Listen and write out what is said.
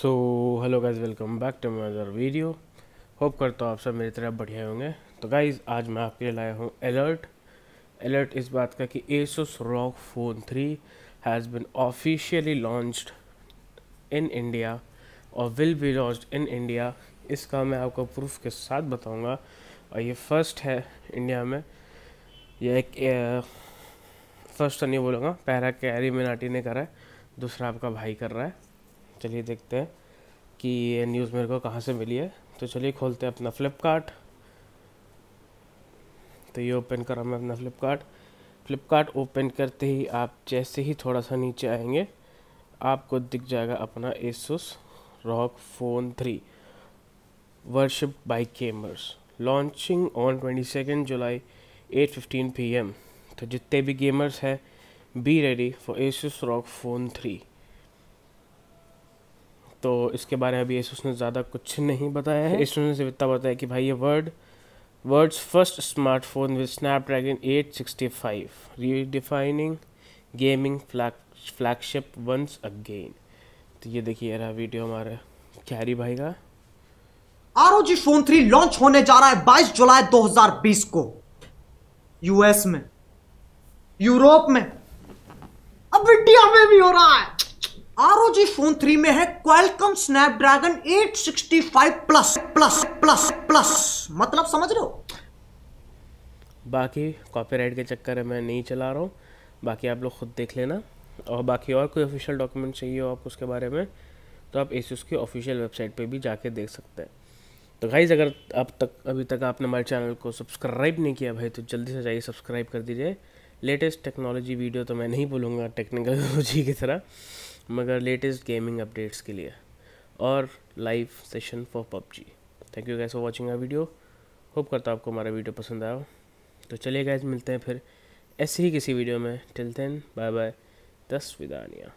so hello guys welcome back to my other video hope करता हूँ आप सब मेरी तरह बढ़िया होंगे तो गाइज़ आज मैं आपके लिए लाया हूँ अलर्ट अलर्ट इस बात का कि Asus rock phone three has been officially launched in India और will be launch in India इसका मैं आपको प्रूफ के साथ बताऊँगा और ये फर्स्ट है इंडिया में यह एक फर्स्ट तो नहीं बोलूँगा पहला कैरी मिनाटी ने करा है दूसरा आपका भाई कर रहा है चलिए देखते हैं कि ये न्यूज़ मेरे को कहाँ से मिली है तो चलिए खोलते हैं अपना फ्लिपकार्ट तो ये ओपन करा मैं अपना फ्लिपकार्ट फ्लिपकार्ट ओपन करते ही आप जैसे ही थोड़ा सा नीचे आएंगे आपको दिख जाएगा अपना Asus rock phone three worship by gamers launching on twenty second July at fifteen P M तो जितने भी गेमर्स हैं be ready for Asus rock phone three तो इसके बारे में अभी एसुस ने ज़्यादा कुछ नहीं बताया है एसुस ने सिर्फ इतना बताया कि भाई ये word words first smartphone with Snapdragon 865 redefining gaming flag flagship once again तो ये देखिए रहा वीडियो हमारे कैरी भाई का ROG फोन थ्री लॉन्च होने जा रहा है 22 जुलाई 2020 को यूएस में यूरोप में अब इंडिया में भी हो रहा है ROG फोन 3 में है Qualcomm Snapdragon 865 plus plus plus plus मतलब समझ रहे हो बाकी कॉपीराइट के चक्कर में नहीं चला रहा हूँ बाकी आप लोग खुद देख लेना और बाकी और कोई ऑफिशियल डॉक्यूमेंट चाहिए हो आप उसके बारे में तो आप एसूस की ऑफिशियल वेबसाइट पे भी जाके देख सकते हैं तो गाइज़ अगर अब तक अभी तक आपने हमारे चैनल को सब्सक्राइब नहीं किया भाई तो जल्दी से जाइए सब्सक्राइब कर दीजिए लेटेस्ट टेक्नोलॉजी वीडियो तो मैं नहीं बोलूँगा टेक्निकलॉजी की तरह मगर लेटेस्ट गेमिंग अपडेट्स के लिए और live session for PUBG thank you guys for watching our video hope करता आपको हमारा वीडियो पसंद आया तो चलिए गैस मिलते हैं फिर ऐसे ही किसी वीडियो में टिल देन बाय बाय दस विदानिया